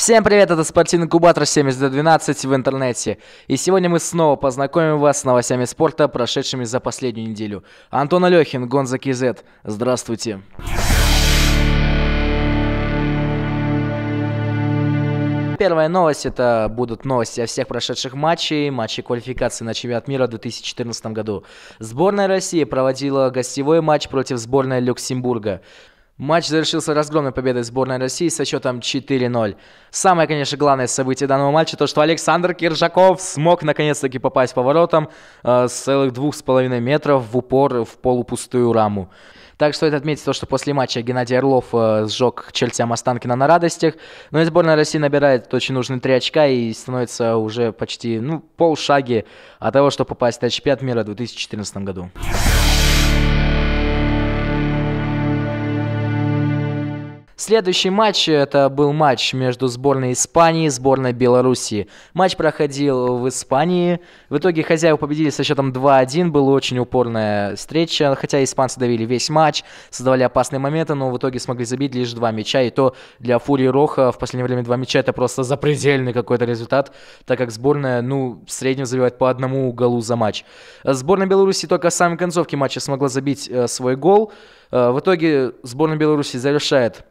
Всем привет, это Спортивный Кубатор 7012 в интернете. И сегодня мы снова познакомим вас с новостями спорта, прошедшими за последнюю неделю. Антон Алехин, Гонза Кизет. Здравствуйте. Первая новость, это будут новости о всех прошедших матчей, матчах квалификации на чемпионат мира в 2014 году. Сборная России проводила гостевой матч против сборной Люксембурга. Матч завершился разгромной победой сборной России со счетом 4-0. Самое, конечно, главное событие данного матча, то, что Александр Киржаков смог наконец-таки попасть поворотом э, с целых двух с половиной метров в упор в полупустую раму. Так что это отметить то, что после матча Геннадий Орлов э, сжег чертям Останкина на радостях. Но ну и сборная России набирает очень нужные три очка и становится уже почти ну, полшаги от того, чтобы попасть на чемпионат мира в 2014 году. Следующий матч, это был матч между сборной Испании и сборной Белоруссии. Матч проходил в Испании. В итоге хозяева победили со счетом 2-1. Была очень упорная встреча, хотя испанцы давили весь матч, создавали опасные моменты, но в итоге смогли забить лишь два мяча. И то для Фури Роха в последнее время два мяча это просто запредельный какой-то результат, так как сборная, ну, в среднем забивает по одному голу за матч. Сборная Беларуси только в самой концовке матча смогла забить э, свой гол. Э, в итоге сборная Беларуси завершает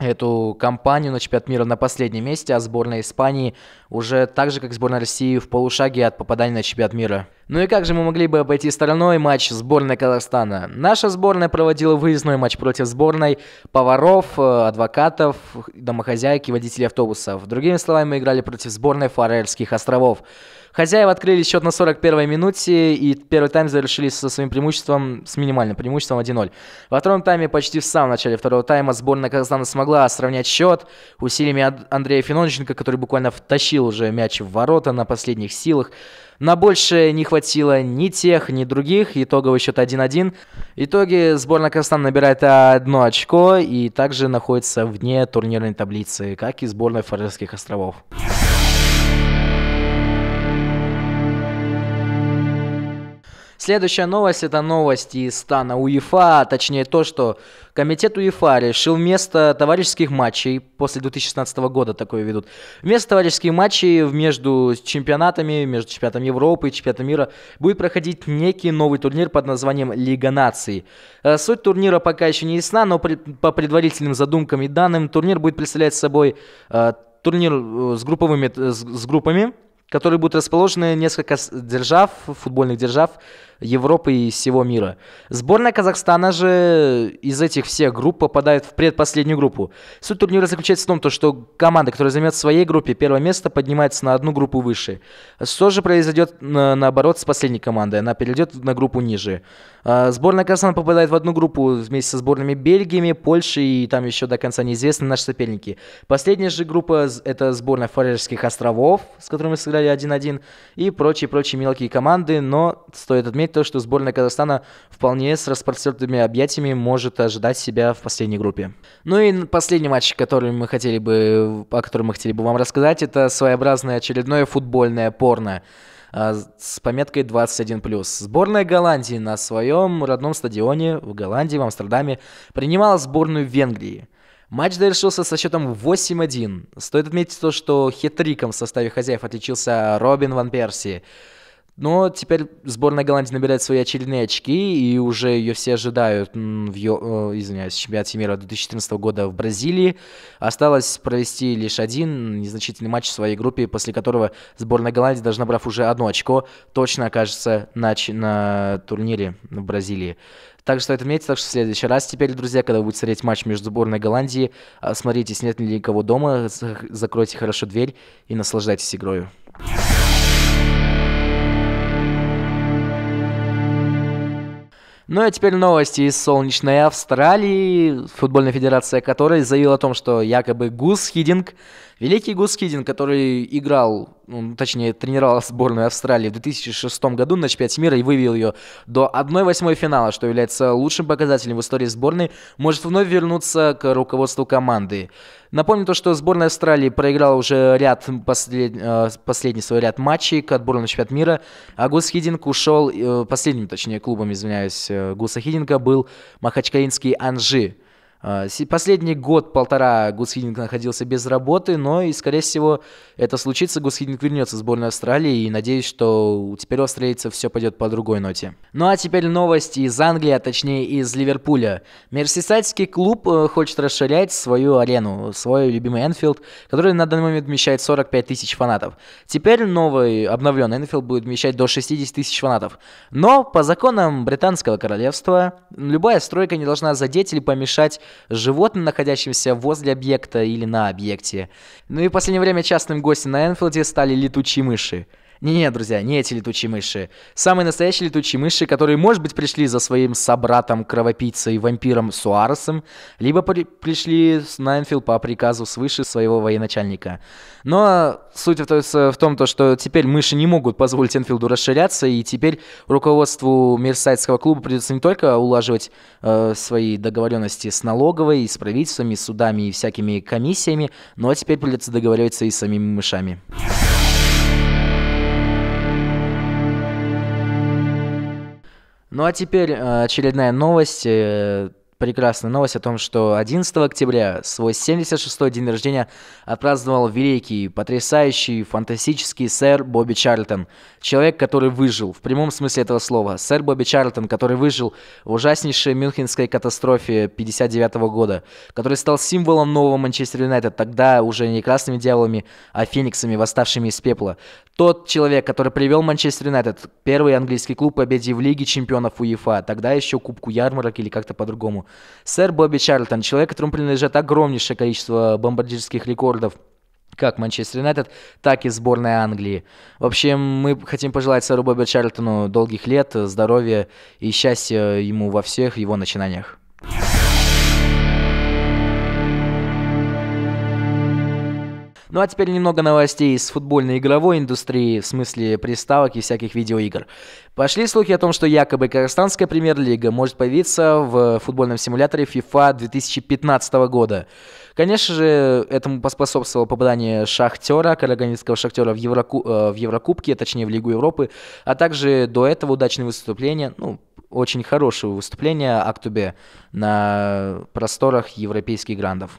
эту кампанию на чемпионат мира на последнем месте, а сборная Испании уже так же, как сборная России, в полушаге от попадания на чемпионат мира. Ну и как же мы могли бы обойти стороной матч сборной Казахстана? Наша сборная проводила выездной матч против сборной поваров, э, адвокатов, домохозяек и водителей автобусов. Другими словами, мы играли против сборной Фарерских островов. Хозяева открыли счет на 41-й минуте, и первый тайм завершили со своим преимуществом, с минимальным преимуществом 1-0. Во втором тайме, почти в самом начале второго тайма, сборная Казахстана смогла сравнять счет усилиями Андрея Финонченко, который буквально втащил уже мяч в ворота на последних силах. На больше не хватило ни тех, ни других. Итоговый счет 1-1. Итоги сборная Казахстана набирает одно очко и также находится вне турнирной таблицы, как и сборная Фарерских островов. Следующая новость – это новости из стана УЕФА, а точнее то, что комитет УЕФА решил вместо товарищеских матчей, после 2016 года такое ведут, вместо товарищеских матчей между чемпионатами, между чемпионатом Европы и чемпионатом мира будет проходить некий новый турнир под названием Лига наций. Э, суть турнира пока еще не ясна, но по предварительным задумкам и данным турнир будет представлять собой э, турнир э, с групповыми с группами, которые будут расположены несколько держав, футбольных держав Европы и всего мира. Сборная Казахстана же из этих всех групп попадает в предпоследнюю группу. Суть турнира заключается в том, то, что команда, которая займет в своей группе первое место, поднимается на одну группу выше. Что же произойдет наоборот с последней командой? Она перейдет на группу ниже. А, сборная Казахстана попадает в одну группу вместе со сборными Бельгии, Польши и там еще до конца неизвестны наши соперники. Последняя же группа – это сборная Фарерских островов, с которыми сыграли 1-1, и прочие-прочие мелкие команды, но стоит отметить, заметить то, что сборная Казахстана вполне с распростертыми объятиями может ожидать себя в последней группе. Ну и последний матч, который мы хотели бы, о котором мы хотели бы вам рассказать, это своеобразное очередное футбольное порно а, с пометкой 21+. Сборная Голландии на своем родном стадионе в Голландии, в Амстердаме, принимала сборную Венгрии. Матч завершился со счетом 8-1. Стоит отметить то, что хитриком в составе хозяев отличился Робин Ван Перси. Но теперь сборная Голландии набирает свои очередные очки, и уже ее все ожидают в ее, э, извиняюсь, чемпионате мира 2014 года в Бразилии. Осталось провести лишь один незначительный матч в своей группе, после которого сборная Голландии, даже набрав уже одно очко, точно окажется на, на турнире в Бразилии. Так что это отметить, так что в следующий раз теперь, друзья, когда будет смотреть матч между сборной Голландии, смотрите, нет ли никого дома, закройте хорошо дверь и наслаждайтесь игрой. Ну а теперь новости из солнечной Австралии, футбольная федерация которой заявила о том, что якобы Гус Хидинг Великий Гускидин, который играл, ну, точнее, тренировал сборную Австралии в 2006 году на чемпионате мира и вывел ее до 1-8 финала, что является лучшим показателем в истории сборной, может вновь вернуться к руководству команды. Напомню то, что сборная Австралии проиграла уже ряд послед... Э, последний свой ряд матчей к отбору на чемпионат мира, а Гусхидинг ушел, э, последним, точнее, клубом, извиняюсь, э, Гуса Хидинга был махачкалинский Анжи. А, последний год-полтора Гусхидинг находился без работы, но и, скорее всего, это случится. Гусхидинг вернется в сборную Австралии, и надеюсь, что теперь у австралийцев все пойдет по другой ноте. Ну а теперь новости из Англии, а точнее из Ливерпуля. Мерсисайдский клуб э, хочет расширять свою арену, свой любимый Энфилд, который на данный момент вмещает 45 тысяч фанатов. Теперь новый обновленный Энфилд будет вмещать до 60 тысяч фанатов. Но по законам Британского королевства любая стройка не должна задеть или помешать с животным, находящимся возле объекта или на объекте. Ну и в последнее время частным гостем на Энфилде стали летучие мыши – не-не, друзья, не эти летучие мыши. Самые настоящие летучие мыши, которые, может быть, пришли за своим собратом-кровопийцей-вампиром Суаресом, либо при пришли с Наймфилд по приказу свыше своего военачальника. Но суть в, в том, то, что теперь мыши не могут позволить Энфилду расширяться, и теперь руководству Мерсайдского клуба придется не только улаживать э, свои договоренности с налоговой, и с правительствами, судами и всякими комиссиями, но теперь придется договариваться и с самими мышами. Ну а теперь э, очередная новость э, прекрасная новость о том, что 11 октября свой 76-й день рождения отпраздновал великий, потрясающий, фантастический сэр Бобби Чарльтон. Человек, который выжил, в прямом смысле этого слова. Сэр Бобби Чарльтон, который выжил в ужаснейшей мюнхенской катастрофе 59 -го года, который стал символом нового Манчестер Юнайтед, тогда уже не красными дьяволами, а фениксами, восставшими из пепла. Тот человек, который привел Манчестер Юнайтед, первый английский клуб к победе в Лиге чемпионов УЕФА, тогда еще Кубку Ярмарок или как-то по-другому по-другому. Сэр Бобби Чарльтон, человек, которому принадлежит огромнейшее количество бомбардирских рекордов, как Манчестер Юнайтед, так и сборной Англии. В общем, мы хотим пожелать сэру Бобби Чарльтону долгих лет, здоровья и счастья ему во всех его начинаниях. Ну а теперь немного новостей из футбольной игровой индустрии, в смысле приставок и всяких видеоигр. Пошли слухи о том, что якобы Казахстанская премьер-лига может появиться в футбольном симуляторе FIFA 2015 года. Конечно же, этому поспособствовало попадание Шахтера, Карагандинского Шахтера в, Евроку... Э, в Еврокубке, точнее в Лигу Европы, а также до этого удачное выступление, ну, очень хорошее выступление Актубе на просторах европейских грандов.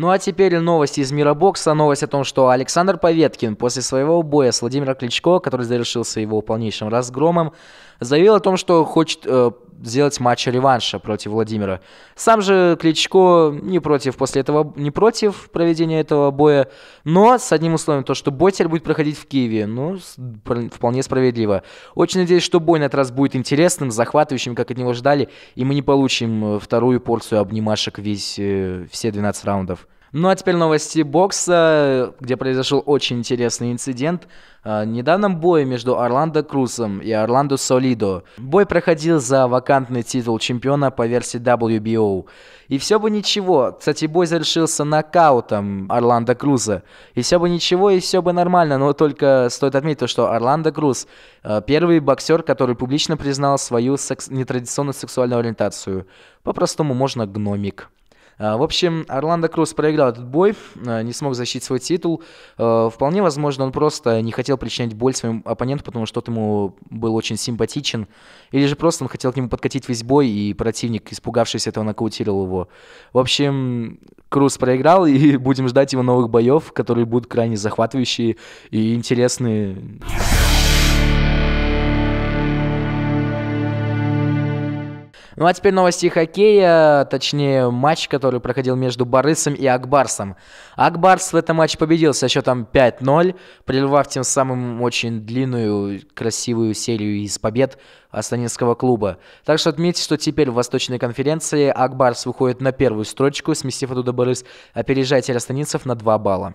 Ну а теперь новости из мира бокса. Новость о том, что Александр Поветкин после своего боя с Владимиром Кличко, который завершился его полнейшим разгромом, заявил о том, что хочет э, сделать матч реванша против Владимира. Сам же Кличко не против после этого, не против проведения этого боя, но с одним условием, то что бой теперь будет проходить в Киеве, ну, вполне справедливо. Очень надеюсь, что бой на этот раз будет интересным, захватывающим, как от него ждали, и мы не получим э, вторую порцию обнимашек весь, э, все 12 раундов. Ну а теперь новости бокса, где произошел очень интересный инцидент. А, в недавнем бое между Орландо Крусом и Орландо Солидо. Бой проходил за вакантный титул чемпиона по версии WBO. И все бы ничего. Кстати, бой завершился нокаутом Орландо Круза. И все бы ничего, и все бы нормально. Но только стоит отметить что Орландо Круз а, первый боксер, который публично признал свою секс... нетрадиционную сексуальную ориентацию. По-простому можно гномик. А, в общем, Орландо Круз проиграл этот бой, а, не смог защитить свой титул. А, вполне возможно, он просто не хотел причинять боль своему оппоненту, потому что тот ему был очень симпатичен. Или же просто он хотел к нему подкатить весь бой, и противник, испугавшись этого, нокаутировал его. В общем, Круз проиграл, и будем ждать его новых боев, которые будут крайне захватывающие и интересные. Ну а теперь новости хоккея, точнее матч, который проходил между Барысом и Акбарсом. Акбарс в этом матче победил со счетом 5-0, прервав тем самым очень длинную, красивую серию из побед астанинского клуба. Так что отметьте, что теперь в Восточной конференции Акбарс выходит на первую строчку, сместив оттуда Барыс, опережая астанинцев на 2 балла.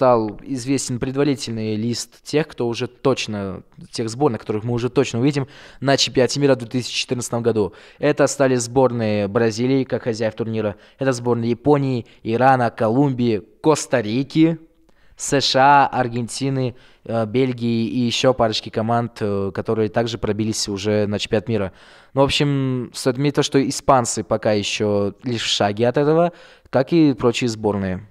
стал известен предварительный лист тех, кто уже точно, тех сборных, которых мы уже точно увидим на чемпионате мира в 2014 году. Это стали сборные Бразилии, как хозяев турнира, это сборные Японии, Ирана, Колумбии, Коста-Рики, США, Аргентины, э, Бельгии и еще парочки команд, э, которые также пробились уже на чемпионат мира. Ну, в общем, стоит отметить то, что испанцы пока еще лишь в шаге от этого, как и прочие сборные.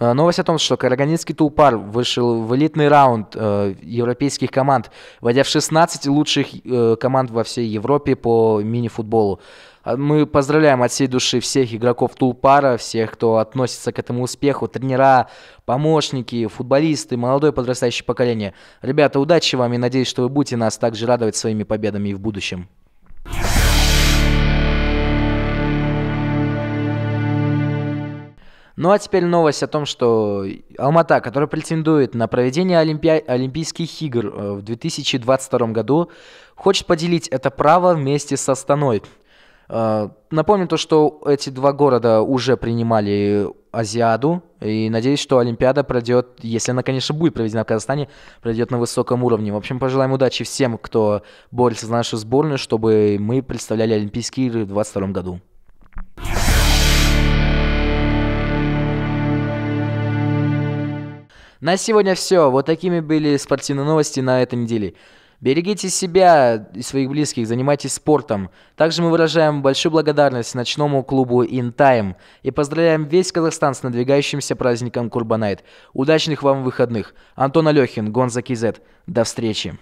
Э, новость о том, что карагандинский Тулпар вышел в элитный раунд э, европейских команд, войдя в 16 лучших э, команд во всей Европе по мини-футболу. Э, мы поздравляем от всей души всех игроков Тулпара, всех, кто относится к этому успеху, тренера, помощники, футболисты, молодое подрастающее поколение. Ребята, удачи вам и надеюсь, что вы будете нас также радовать своими победами и в будущем. Ну а теперь новость о том, что Алмата, которая претендует на проведение Олимпи... Олимпийских игр э, в 2022 году, хочет поделить это право вместе с Астаной. Э, напомню то, что эти два города уже принимали Азиаду, и надеюсь, что Олимпиада пройдет, если она, конечно, будет проведена в Казахстане, пройдет на высоком уровне. В общем, пожелаем удачи всем, кто борется за нашу сборную, чтобы мы представляли Олимпийские игры в 2022 году. На сегодня все. Вот такими были спортивные новости на этой неделе. Берегите себя и своих близких, занимайтесь спортом. Также мы выражаем большую благодарность ночному клубу In Time и поздравляем весь Казахстан с надвигающимся праздником Курбанайт. Удачных вам выходных. Антон Алехин, Гонза Кизет. До встречи.